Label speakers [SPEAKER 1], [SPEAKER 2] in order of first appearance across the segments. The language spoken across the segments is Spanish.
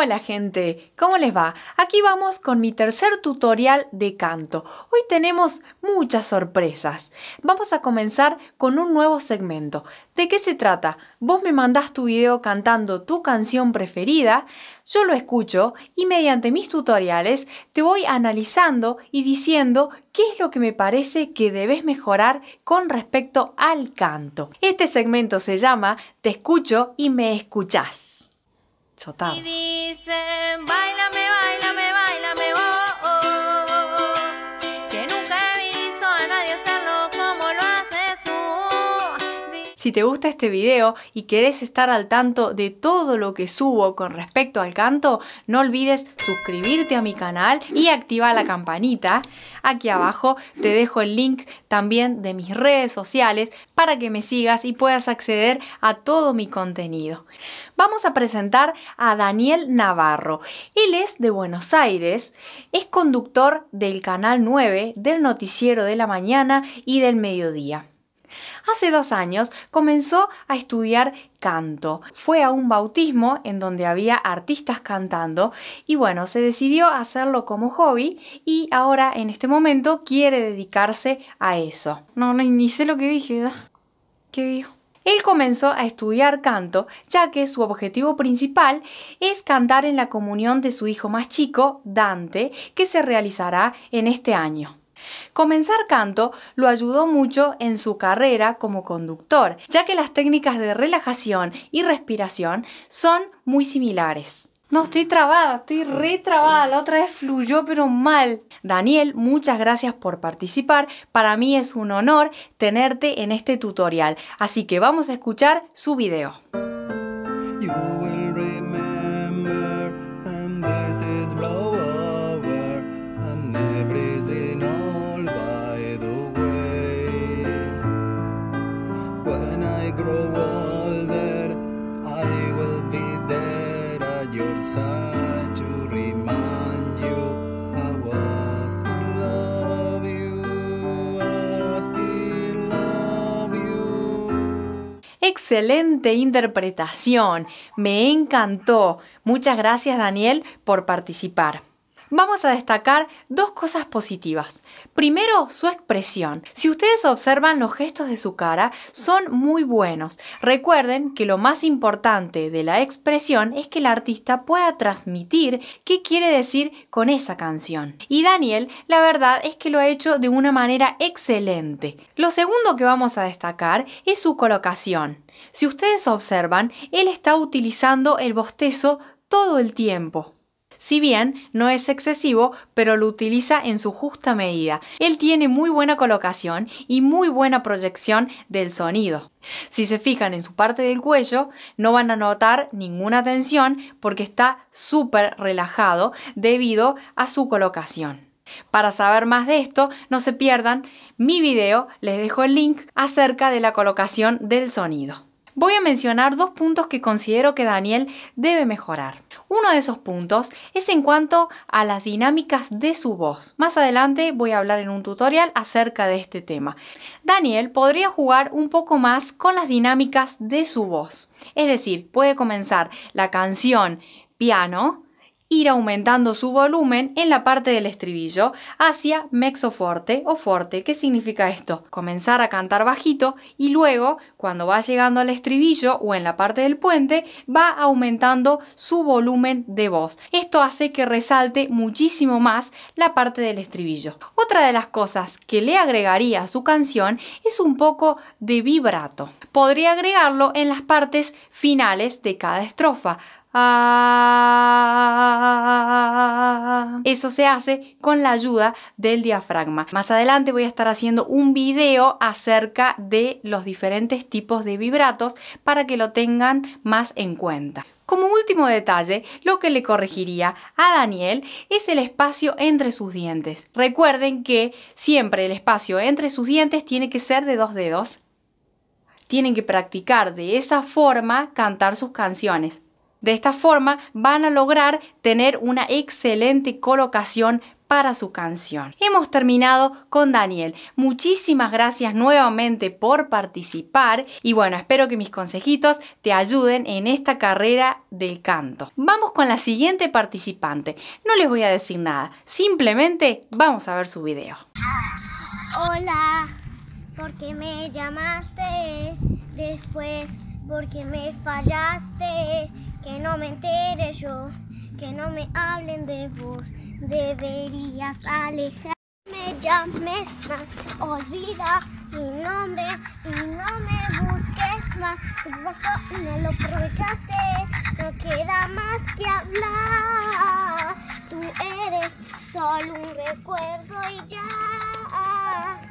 [SPEAKER 1] Hola gente, ¿cómo les va? Aquí vamos con mi tercer tutorial de canto. Hoy tenemos muchas sorpresas. Vamos a comenzar con un nuevo segmento. ¿De qué se trata? Vos me mandás tu video cantando tu canción preferida, yo lo escucho y mediante mis tutoriales te voy analizando y diciendo qué es lo que me parece que debes mejorar con respecto al canto. Este segmento se llama Te escucho y me escuchás. Chotado. Y dicen, bailame, baila. Si te gusta este video y querés estar al tanto de todo lo que subo con respecto al canto, no olvides suscribirte a mi canal y activar la campanita. Aquí abajo te dejo el link también de mis redes sociales para que me sigas y puedas acceder a todo mi contenido. Vamos a presentar a Daniel Navarro. Él es de Buenos Aires, es conductor del Canal 9, del Noticiero de la Mañana y del Mediodía. Hace dos años comenzó a estudiar canto. Fue a un bautismo en donde había artistas cantando y bueno, se decidió hacerlo como hobby y ahora en este momento quiere dedicarse a eso. No, no ni sé lo que dije. ¿Qué dijo? Él comenzó a estudiar canto, ya que su objetivo principal es cantar en la comunión de su hijo más chico, Dante, que se realizará en este año. Comenzar canto lo ayudó mucho en su carrera como conductor, ya que las técnicas de relajación y respiración son muy similares. No, estoy trabada, estoy re trabada. La otra vez fluyó, pero mal. Daniel, muchas gracias por participar. Para mí es un honor tenerte en este tutorial. Así que vamos a escuchar su video. excelente interpretación. Me encantó. Muchas gracias Daniel por participar vamos a destacar dos cosas positivas. Primero, su expresión. Si ustedes observan los gestos de su cara, son muy buenos. Recuerden que lo más importante de la expresión es que el artista pueda transmitir qué quiere decir con esa canción. Y Daniel, la verdad es que lo ha hecho de una manera excelente. Lo segundo que vamos a destacar es su colocación. Si ustedes observan, él está utilizando el bostezo todo el tiempo. Si bien no es excesivo, pero lo utiliza en su justa medida. Él tiene muy buena colocación y muy buena proyección del sonido. Si se fijan en su parte del cuello, no van a notar ninguna tensión porque está súper relajado debido a su colocación. Para saber más de esto, no se pierdan mi video, les dejo el link acerca de la colocación del sonido. Voy a mencionar dos puntos que considero que Daniel debe mejorar. Uno de esos puntos es en cuanto a las dinámicas de su voz. Más adelante voy a hablar en un tutorial acerca de este tema. Daniel podría jugar un poco más con las dinámicas de su voz. Es decir, puede comenzar la canción piano ir aumentando su volumen en la parte del estribillo hacia mezzo forte o forte. ¿Qué significa esto? Comenzar a cantar bajito y luego, cuando va llegando al estribillo o en la parte del puente, va aumentando su volumen de voz. Esto hace que resalte muchísimo más la parte del estribillo. Otra de las cosas que le agregaría a su canción es un poco de vibrato. Podría agregarlo en las partes finales de cada estrofa Ah. Eso se hace con la ayuda del diafragma. Más adelante voy a estar haciendo un video acerca de los diferentes tipos de vibratos para que lo tengan más en cuenta. Como último detalle, lo que le corregiría a Daniel es el espacio entre sus dientes. Recuerden que siempre el espacio entre sus dientes tiene que ser de dos dedos. Tienen que practicar de esa forma cantar sus canciones. De esta forma van a lograr tener una excelente colocación para su canción. Hemos terminado con Daniel. Muchísimas gracias nuevamente por participar y bueno, espero que mis consejitos te ayuden en esta carrera del canto. Vamos con la siguiente participante. No les voy a decir nada, simplemente vamos a ver su video. Hola, porque me llamaste después porque me fallaste que no me entere yo, que no me hablen de vos. Deberías alejarme, ya me olvida mi nombre y no me busques más. Tu me no lo aprovechaste, no queda más que hablar. Tú eres solo un recuerdo y ya.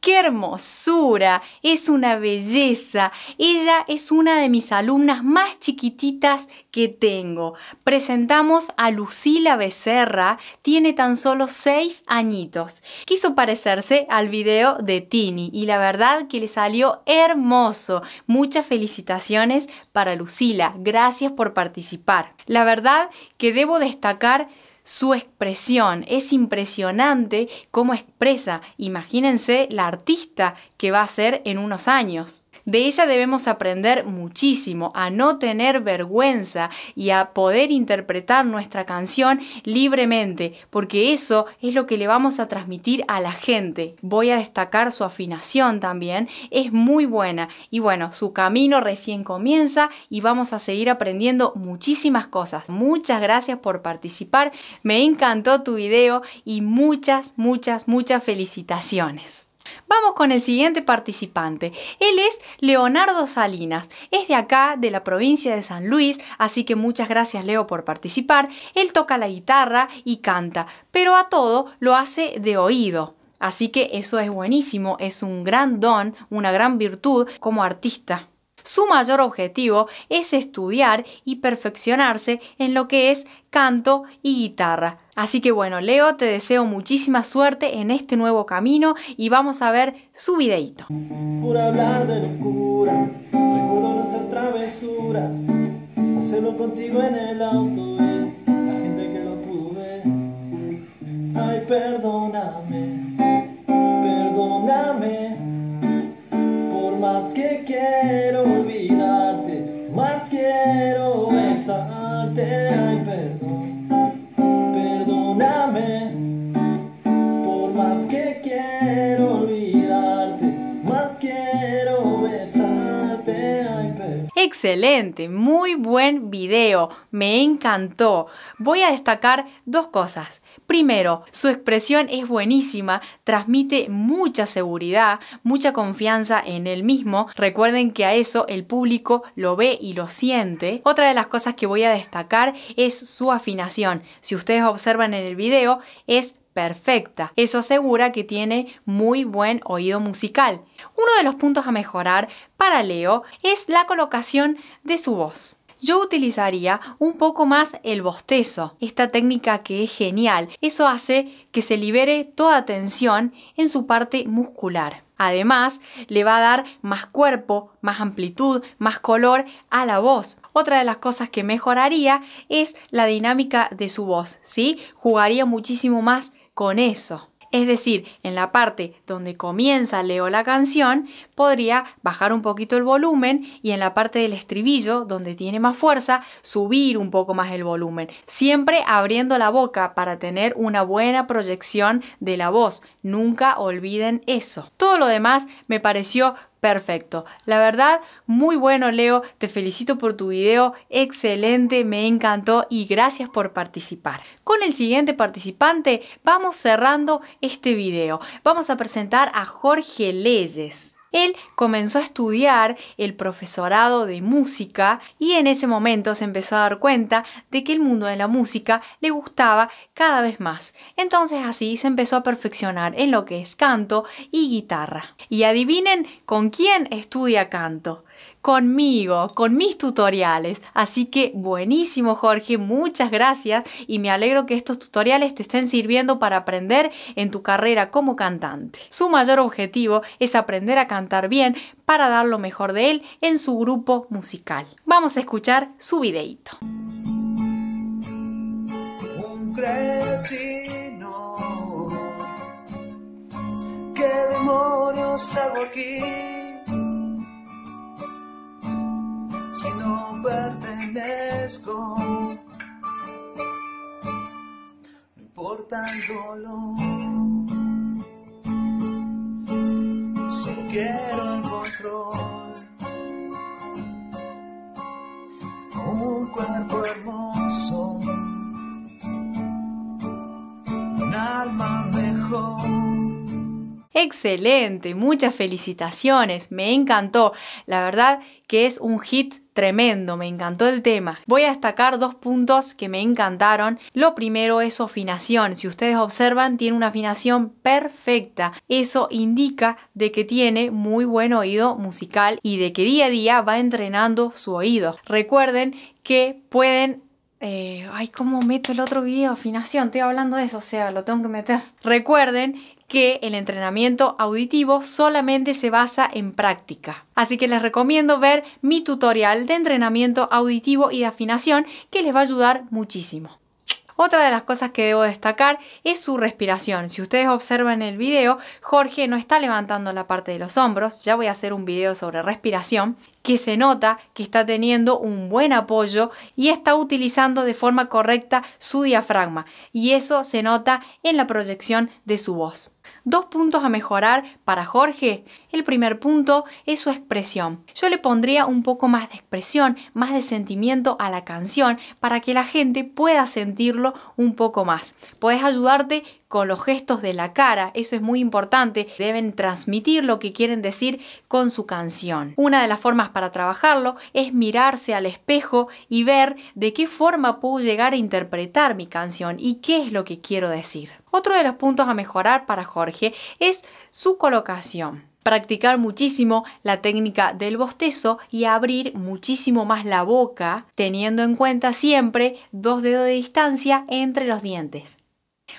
[SPEAKER 1] ¡Qué hermosura! Es una belleza. Ella es una de mis alumnas más chiquititas que tengo. Presentamos a Lucila Becerra, tiene tan solo 6 añitos. Quiso parecerse al video de Tini y la verdad que le salió hermoso. Muchas felicitaciones para Lucila, gracias por participar. La verdad que debo destacar su expresión. Es impresionante cómo expresa. Imagínense la artista que va a ser en unos años. De ella debemos aprender muchísimo, a no tener vergüenza y a poder interpretar nuestra canción libremente, porque eso es lo que le vamos a transmitir a la gente. Voy a destacar su afinación también, es muy buena y bueno, su camino recién comienza y vamos a seguir aprendiendo muchísimas cosas. Muchas gracias por participar, me encantó tu video y muchas, muchas, muchas felicitaciones. Vamos con el siguiente participante. Él es Leonardo Salinas. Es de acá, de la provincia de San Luis, así que muchas gracias Leo por participar. Él toca la guitarra y canta, pero a todo lo hace de oído. Así que eso es buenísimo, es un gran don, una gran virtud como artista. Su mayor objetivo es estudiar y perfeccionarse en lo que es canto y guitarra. Así que bueno, Leo, te deseo muchísima suerte en este nuevo camino y vamos a ver su videíto. Por hablar recuerdo nuestras travesuras, contigo en el auto, eh, la gente que lo ay perdóname. Excelente, muy buen video, me encantó. Voy a destacar dos cosas. Primero, su expresión es buenísima, transmite mucha seguridad, mucha confianza en él mismo. Recuerden que a eso el público lo ve y lo siente. Otra de las cosas que voy a destacar es su afinación. Si ustedes observan en el video, es perfecta. Eso asegura que tiene muy buen oído musical. Uno de los puntos a mejorar para Leo es la colocación de su voz. Yo utilizaría un poco más el bostezo, esta técnica que es genial. Eso hace que se libere toda tensión en su parte muscular. Además, le va a dar más cuerpo, más amplitud, más color a la voz. Otra de las cosas que mejoraría es la dinámica de su voz, ¿sí? Jugaría muchísimo más con eso. Es decir, en la parte donde comienza Leo la canción, podría bajar un poquito el volumen y en la parte del estribillo, donde tiene más fuerza, subir un poco más el volumen. Siempre abriendo la boca para tener una buena proyección de la voz. Nunca olviden eso. Todo lo demás me pareció Perfecto. La verdad, muy bueno Leo, te felicito por tu video, excelente, me encantó y gracias por participar. Con el siguiente participante vamos cerrando este video. Vamos a presentar a Jorge Leyes. Él comenzó a estudiar el profesorado de música y en ese momento se empezó a dar cuenta de que el mundo de la música le gustaba cada vez más. Entonces así se empezó a perfeccionar en lo que es canto y guitarra. Y adivinen con quién estudia canto conmigo, con mis tutoriales. Así que buenísimo Jorge, muchas gracias y me alegro que estos tutoriales te estén sirviendo para aprender en tu carrera como cantante. Su mayor objetivo es aprender a cantar bien para dar lo mejor de él en su grupo musical. Vamos a escuchar su videito Un cretino. ¿Qué demonios hago aquí? fresco. No importa dolor, solo quiero el control. Un cuerpo hermoso, un alma mejor. Excelente, muchas felicitaciones, me encantó. La verdad que es un hit Tremendo, me encantó el tema. Voy a destacar dos puntos que me encantaron. Lo primero es su afinación. Si ustedes observan, tiene una afinación perfecta. Eso indica de que tiene muy buen oído musical y de que día a día va entrenando su oído. Recuerden que pueden eh, ay, ¿cómo meto el otro video? Afinación, estoy hablando de eso, o sea, lo tengo que meter. Recuerden que el entrenamiento auditivo solamente se basa en práctica. Así que les recomiendo ver mi tutorial de entrenamiento auditivo y de afinación que les va a ayudar muchísimo. Otra de las cosas que debo destacar es su respiración. Si ustedes observan el video, Jorge no está levantando la parte de los hombros, ya voy a hacer un video sobre respiración, que se nota que está teniendo un buen apoyo y está utilizando de forma correcta su diafragma y eso se nota en la proyección de su voz. Dos puntos a mejorar para Jorge. El primer punto es su expresión. Yo le pondría un poco más de expresión, más de sentimiento a la canción para que la gente pueda sentirlo un poco más. puedes ayudarte con los gestos de la cara, eso es muy importante, deben transmitir lo que quieren decir con su canción. Una de las formas para trabajarlo es mirarse al espejo y ver de qué forma puedo llegar a interpretar mi canción y qué es lo que quiero decir. Otro de los puntos a mejorar para Jorge es su colocación practicar muchísimo la técnica del bostezo y abrir muchísimo más la boca, teniendo en cuenta siempre dos dedos de distancia entre los dientes.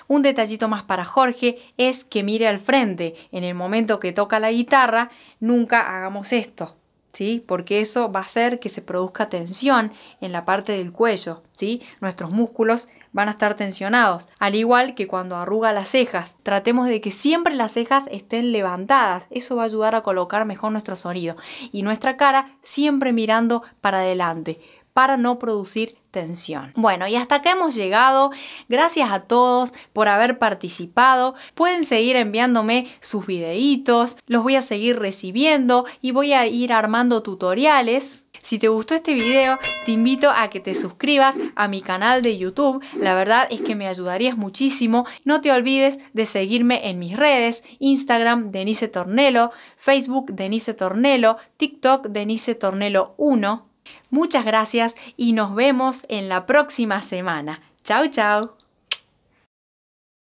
[SPEAKER 1] Un detallito más para Jorge es que mire al frente. En el momento que toca la guitarra, nunca hagamos esto, ¿sí? Porque eso va a hacer que se produzca tensión en la parte del cuello, ¿sí? Nuestros músculos van a estar tensionados, al igual que cuando arruga las cejas. Tratemos de que siempre las cejas estén levantadas, eso va a ayudar a colocar mejor nuestro sonido y nuestra cara siempre mirando para adelante para no producir tensión. Bueno, y hasta acá hemos llegado. Gracias a todos por haber participado. Pueden seguir enviándome sus videitos, los voy a seguir recibiendo y voy a ir armando tutoriales. Si te gustó este video, te invito a que te suscribas a mi canal de YouTube. La verdad es que me ayudarías muchísimo. No te olvides de seguirme en mis redes, Instagram Denise Tornelo, Facebook Denise Tornelo, TikTok Denise Tornelo 1. Muchas gracias y nos vemos en la próxima semana. Chao, chao.